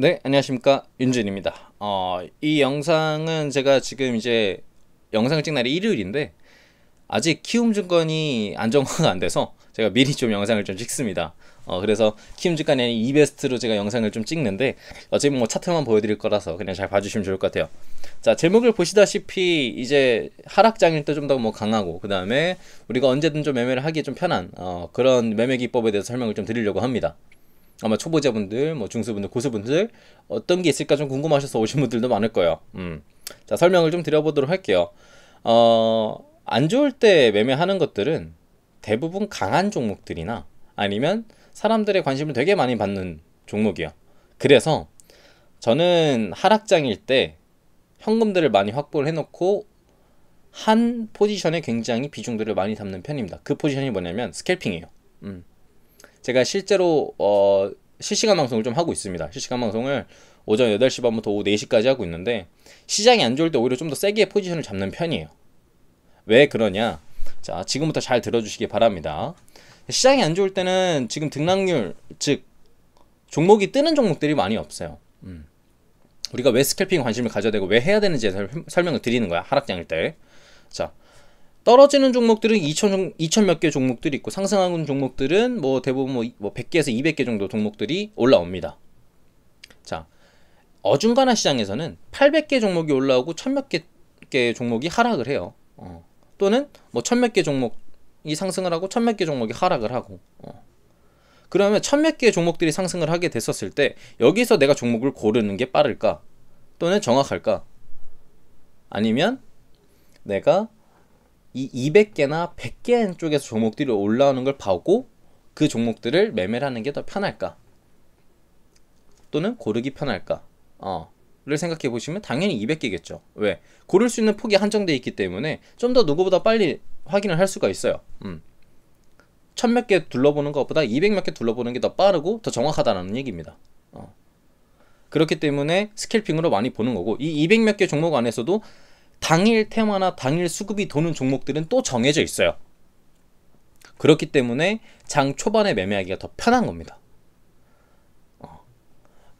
네, 안녕하십니까. 윤준입니다 어, 이 영상은 제가 지금 이제 영상을 찍는 날이 일요일인데 아직 키움증권이 안정화가 안 돼서 제가 미리 좀 영상을 좀 찍습니다. 어, 그래서 키움증권의 이베스트로 제가 영상을 좀 찍는데 어차피 뭐 차트만 보여드릴 거라서 그냥 잘 봐주시면 좋을 것 같아요. 자, 제목을 보시다시피 이제 하락장일 때 좀 더 뭐 강하고 그 다음에 우리가 언제든 좀 매매를 하기 좀 편한 어, 그런 매매 기법에 대해서 설명을 좀 드리려고 합니다. 아마 초보자분들, 뭐 중수분들, 고수분들 어떤 게 있을까 좀 궁금하셔서 오신 분들도 많을 거예요. 음. 자, 설명을 좀 드려보도록 할게요. 어, 안 좋을 때 매매하는 것들은 대부분 강한 종목들이나 아니면 사람들의 관심을 되게 많이 받는 종목이요. 그래서 저는 하락장일 때 현금들을 많이 확보를 해놓고 한 포지션에 굉장히 비중들을 많이 담는 편입니다. 그 포지션이 뭐냐면 스캘핑이에요. 음. 제가 실제로 어, 실시간 방송을 좀 하고 있습니다. 실시간 방송을 오전 8시 반부터 오후 4시까지 하고 있는데 시장이 안 좋을 때 오히려 좀 더 세게 포지션을 잡는 편이에요. 왜 그러냐? 자, 지금부터 잘 들어주시기 바랍니다. 시장이 안 좋을 때는 지금 등락률, 즉, 종목이 뜨는 종목들이 많이 없어요. 음. 우리가 왜 스캘핑 관심을 가져야 되고 왜 해야 되는지 설명을 드리는 거야. 하락장일 때. 자, 떨어지는 종목들은 2천 2천 몇 개 종목들이 있고 상승하는 종목들은 뭐 대부분 뭐, 뭐 100개에서 200개 정도 종목들이 올라옵니다. 자, 어중간한 시장에서는 800개 종목이 올라오고 천 몇 개, 종목이 하락을 해요. 어. 또는 뭐 천 몇 개 종목이 상승을 하고 천 몇 개 종목이 하락을 하고. 어. 그러면 천 몇 개 종목들이 상승을 하게 됐었을 때 여기서 내가 종목을 고르는 게 빠를까? 또는 정확할까? 아니면 내가 이 200개나 100개 쪽에서 종목들이 올라오는 걸 보고 그 종목들을 매매를 하는 게 더 편할까? 또는 고르기 편할까? 어. 를 생각해 보시면 당연히 200개겠죠. 왜? 고를 수 있는 폭이 한정되어 있기 때문에 좀 더 누구보다 빨리 확인을 할 수가 있어요. 음. 천몇 개 둘러보는 것보다 200 몇 개 둘러보는 게 더 빠르고 더 정확하다는 얘기입니다. 어. 그렇기 때문에 스킬핑으로 많이 보는 거고 이 200 몇 개 종목 안에서도 당일 테마나 당일 수급이 도는 종목들은 또 정해져 있어요. 그렇기 때문에 장 초반에 매매하기가 더 편한 겁니다. 어.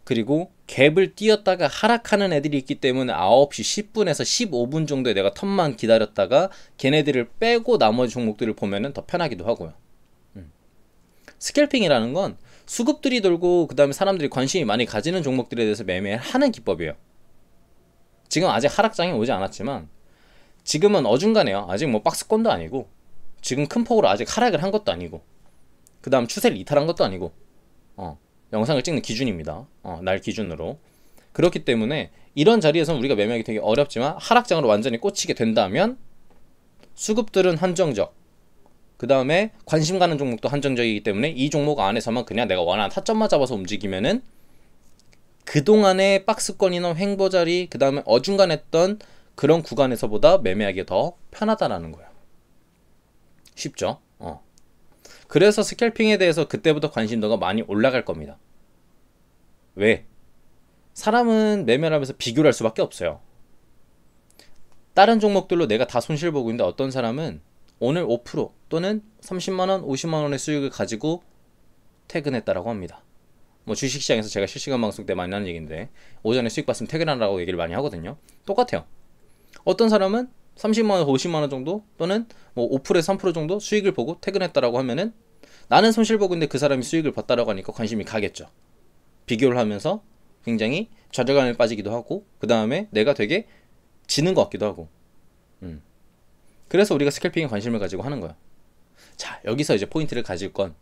그리고 갭을 띄었다가 하락하는 애들이 있기 때문에 9시 10분에서 15분 정도에 내가 텀만 기다렸다가 걔네들을 빼고 나머지 종목들을 보면더 편하기도 하고요. 음. 스캘핑이라는 건 수급들이 돌고 그 다음에 사람들이 관심이 많이 가지는 종목들에 대해서 매매하는 기법이에요. 지금 아직 하락장이 오지 않았지만 지금은 어중간해요. 아직 뭐 박스권도 아니고 지금 큰 폭으로 아직 하락을 한 것도 아니고 그 다음 추세를 이탈한 것도 아니고 어, 영상을 찍는 기준입니다. 어, 날 기준으로 그렇기 때문에 이런 자리에서 우리가 매매하기 되게 어렵지만 하락장으로 완전히 꽂히게 된다면 수급들은 한정적 그 다음에 관심 가는 종목도 한정적이기 때문에 이 종목 안에서만 그냥 내가 원하는 타점만 잡아서 움직이면은 그동안의 박스권이나 횡보 자리, 그 다음에 어중간했던 그런 구간에서보다 매매하기 더 편하다라는 거예요. 쉽죠? 어. 그래서 스캘핑에 대해서 그때부터 관심도가 많이 올라갈 겁니다. 왜? 사람은 매매를 하면서 비교를 할 수밖에 없어요. 다른 종목들로 내가 다 손실 보고 있는데 어떤 사람은 오늘 5% 또는 30만 원, 50만 원의 수익을 가지고 퇴근했다라고 합니다. 뭐 주식시장에서 제가 실시간 방송 때 많이 하는 얘기인데 오전에 수익 봤으면 퇴근하라고 얘기를 많이 하거든요. 똑같아요. 어떤 사람은 30만 원, 50만 원 정도 또는 뭐5 3% 정도 수익을 보고 퇴근했다라고 하면은 나는 손실 보고 있는데 그 사람이 수익을 봤다라고 하니까 관심이 가겠죠. 비교를 하면서 굉장히 좌절감에 빠지기도 하고 그 다음에 내가 되게 지는 것 같기도 하고. 음. 그래서 우리가 스캘핑에 관심을 가지고 하는 거야. 자 여기서 이제 포인트를 가질 건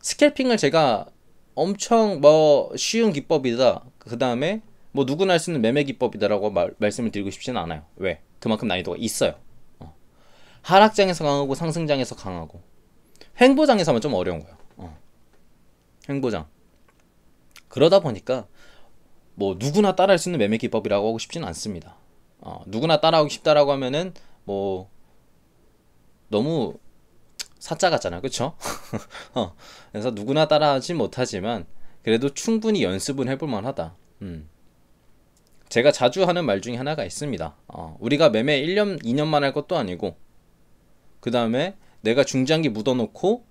스캘핑을 제가 엄청 뭐 쉬운 기법이다. 그 다음에 뭐 누구나 할 수 있는 매매 기법이다라고 말, 말씀을 드리고 싶지는 않아요. 왜? 그만큼 난이도가 있어요. 어. 하락장에서 강하고 상승장에서 강하고 횡보장에서만 좀 어려운 거예요. 어. 횡보장. 그러다 보니까 뭐 누구나 따라할 수 있는 매매 기법이라고 하고 싶지는 않습니다. 어, 누구나 따라하고 싶다라고 하면은 뭐 너무 사자 같잖아요. 그쵸? 어, 그래서 누구나 따라하지 못하지만 그래도 충분히 연습은 해볼만 하다. 음. 제가 자주 하는 말 중에 하나가 있습니다. 어, 우리가 매매 1년, 2년만 할 것도 아니고, 그 다음에 내가 중장기 묻어놓고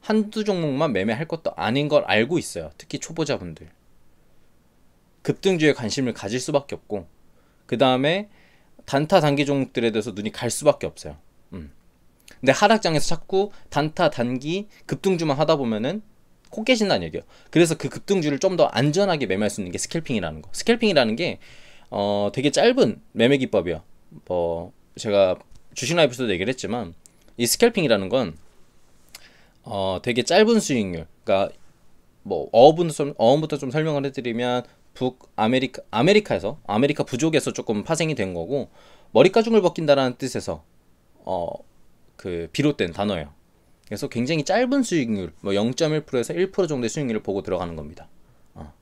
한두 종목만 매매할 것도 아닌 걸 알고 있어요. 특히 초보자분들. 급등주에 관심을 가질 수밖에 없고, 그 다음에 단타 단기 종목들에 대해서 눈이 갈 수밖에 없어요. 음. 근데 하락장에서 자꾸 단타 단기 급등주만 하다 보면은 코 깨진다는 얘기예요. 그래서 그 급등주를 좀 더 안전하게 매매할 수 있는 게 스캘핑이라는 거. 스캘핑이라는 게 어, 되게 짧은 매매 기법이에요. 뭐 제가 주식 라이브에서도 얘기를 했지만 이 스캘핑이라는 건 어, 되게 짧은 수익률. 그러니까 뭐 어업부터 좀, 어음부터좀 설명을 해드리면 북 아메리카 아메리카에서 아메리카 부족에서 조금 파생이 된 거고 머리카중을 벗긴다라는 뜻에서 어그 비롯된 단어예요. 그래서 굉장히 짧은 수익률, 뭐 0.1%에서 1% 정도의 수익률을 보고 들어가는 겁니다. 어.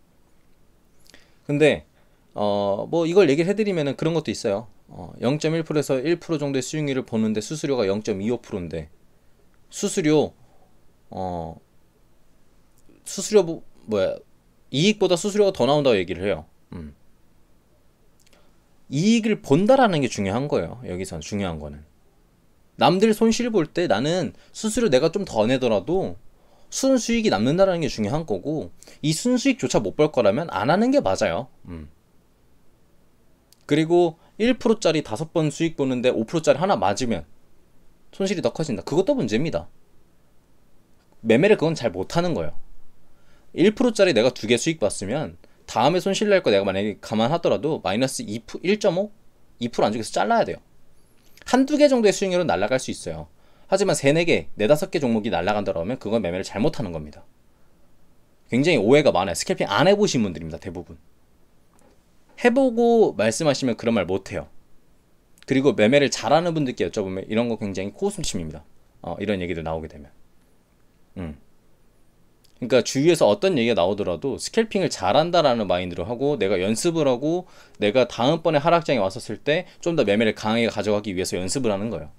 근데 어, 뭐 이걸 얘기를 해드리면은 그런 것도 있어요. 어, 0.1%에서 1% 정도의 수익률을 보는데 수수료가 0.25%인데 수수료 어 수수료 뭐야 이익보다 수수료가 더 나온다고 얘기를 해요. 음. 이익을 본다라는 게 중요한 거예요. 여기선 중요한 거는. 남들 손실 볼 때 나는 수수료 내가 좀 더 내더라도 순수익이 남는다라는 게 중요한 거고 이 순수익조차 못 벌 거라면 안 하는 게 맞아요. 음. 그리고 1%짜리 다섯 번 수익 보는데 5%짜리 하나 맞으면 손실이 더 커진다. 그것도 문제입니다. 매매를 그건 잘 못하는 거예요. 1%짜리 내가 두 개 수익 봤으면 다음에 손실 날 거 내가 만약에 감안하더라도 마이너스 2%, 1.5? 2%안 주겠서 잘라야 돼요. 한두 개 정도의 수익률은 날아갈 수 있어요. 하지만 세네 개, 네다섯 개 종목이 날아간다라면 그건 매매를 잘못하는 겁니다. 굉장히 오해가 많아요. 스캘핑 안 해보신 분들입니다. 대부분. 해보고 말씀하시면 그런 말 못해요. 그리고 매매를 잘하는 분들께 여쭤보면 이런 거 굉장히 코웃음 침입니다 어, 이런 얘기들 나오게 되면. 음. 그러니까 주위에서 어떤 얘기가 나오더라도 스캘핑을 잘한다라는 마인드로 하고 내가 연습을 하고 내가 다음번에 하락장에 왔었을 때 좀 더 매매를 강하게 가져가기 위해서 연습을 하는 거예요.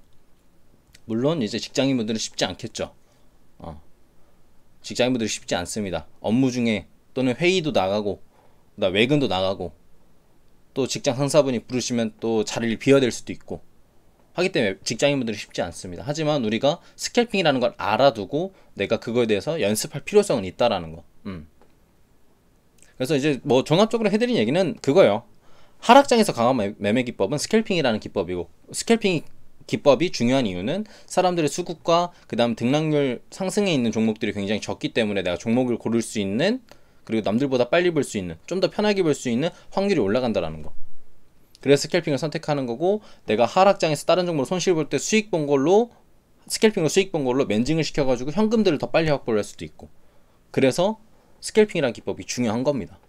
물론 이제 직장인분들은 쉽지 않겠죠. 어. 직장인분들은 쉽지 않습니다. 업무 중에 또는 회의도 나가고 나 외근도 나가고 또 직장 상사분이 부르시면 또 자리를 비워야 될 수도 있고 하기 때문에 직장인분들이 쉽지 않습니다. 하지만 우리가 스캘핑이라는 걸 알아두고 내가 그거에 대해서 연습할 필요성은 있다라는 거. 음. 그래서 이제 뭐 종합적으로 해드린 얘기는 그거예요. 하락장에서 강한 매매 기법은 스캘핑이라는 기법이고 스캘핑 기법이 중요한 이유는 사람들의 수급과 그다음 등락률 상승에 있는 종목들이 굉장히 적기 때문에 내가 종목을 고를 수 있는 그리고 남들보다 빨리 볼 수 있는 좀 더 편하게 볼 수 있는 확률이 올라간다라는 거. 그래서 스캘핑을 선택하는 거고 내가 하락장에서 다른 종목으로 손실 볼 때 수익 본 걸로 스캘핑으로 수익 본 걸로 맨징을 시켜가지고 현금들을 더 빨리 확보를 할 수도 있고 그래서 스캘핑이란 기법이 중요한 겁니다.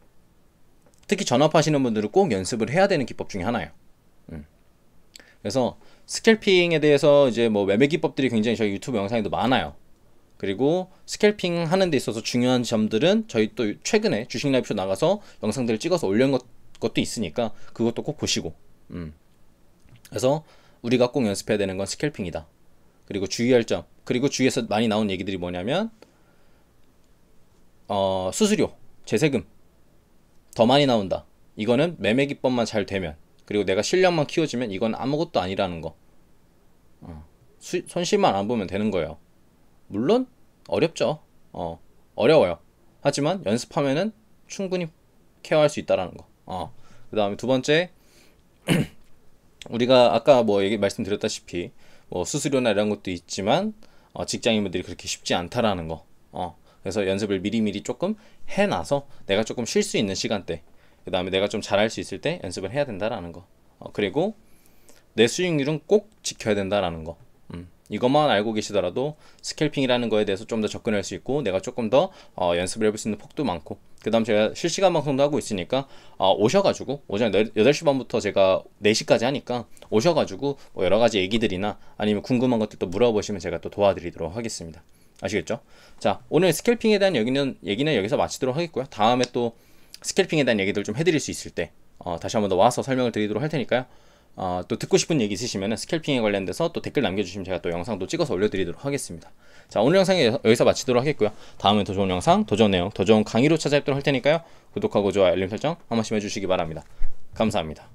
특히 전업하시는 분들은 꼭 연습을 해야 되는 기법 중에 하나예요. 음. 그래서 스캘핑에 대해서 이제 뭐 매매 기법들이 굉장히 저희 유튜브 영상에도 많아요. 그리고 스캘핑 하는 데 있어서 중요한 점들은 저희 또 최근에 주식 라이프쇼 나가서 영상들을 찍어서 올린 것 것도 있으니까 그것도 꼭 보시고 음. 그래서 우리가 꼭 연습해야 되는 건 스캘핑이다 그리고 주의할 점 그리고 주위에서 많이 나온 얘기들이 뭐냐면 어, 수수료 재세금 더 많이 나온다 이거는 매매 기법만 잘 되면 그리고 내가 실력만 키워지면 이건 아무것도 아니라는 거 어, 수, 손실만 안 보면 되는 거예요 물론 어렵죠 어, 어려워요 하지만 연습하면은 충분히 케어할 수 있다라는 거 어. 그 다음에 두 번째, 우리가 아까 뭐 얘기 말씀드렸다시피 뭐 수수료나 이런 것도 있지만 어, 직장인분들이 그렇게 쉽지 않다라는 거. 어. 그래서 연습을 미리미리 조금 해놔서 내가 조금 쉴 수 있는 시간대, 그 다음에 내가 좀 잘할 수 있을 때 연습을 해야 된다라는 거. 어, 그리고 내 수익률은 꼭 지켜야 된다라는 거. 음, 이것만 알고 계시더라도 스캘핑이라는 거에 대해서 좀 더 접근할 수 있고 내가 조금 더 어, 연습을 해볼 수 있는 폭도 많고 그 다음 제가 실시간 방송도 하고 있으니까 아, 오셔가지고 오전 8시 반부터 제가 4시까지 하니까 오셔가지고 뭐 여러 가지 얘기들이나 아니면 궁금한 것들또 물어보시면 제가 또 도와드리도록 하겠습니다. 아시겠죠? 자 오늘 스캘핑에 대한 얘기는, 얘기는 여기서 마치도록 하겠고요. 다음에 또 스캘핑에 대한 얘기들 좀 해드릴 수 있을 때 어, 다시 한번 더 와서 설명을 드리도록 할 테니까요. 어, 또 듣고 싶은 얘기 있으시면 스캘핑에 관련돼서 또 댓글 남겨주시면 제가 또 영상도 찍어서 올려드리도록 하겠습니다. 자 오늘 영상 여기서 마치도록 하겠고요. 다음에 더 좋은 영상, 더 좋은 내용, 더 좋은 강의로 찾아뵙도록 할 테니까요. 구독하고 좋아요, 알림 설정 한 번씩 해주시기 바랍니다. 감사합니다.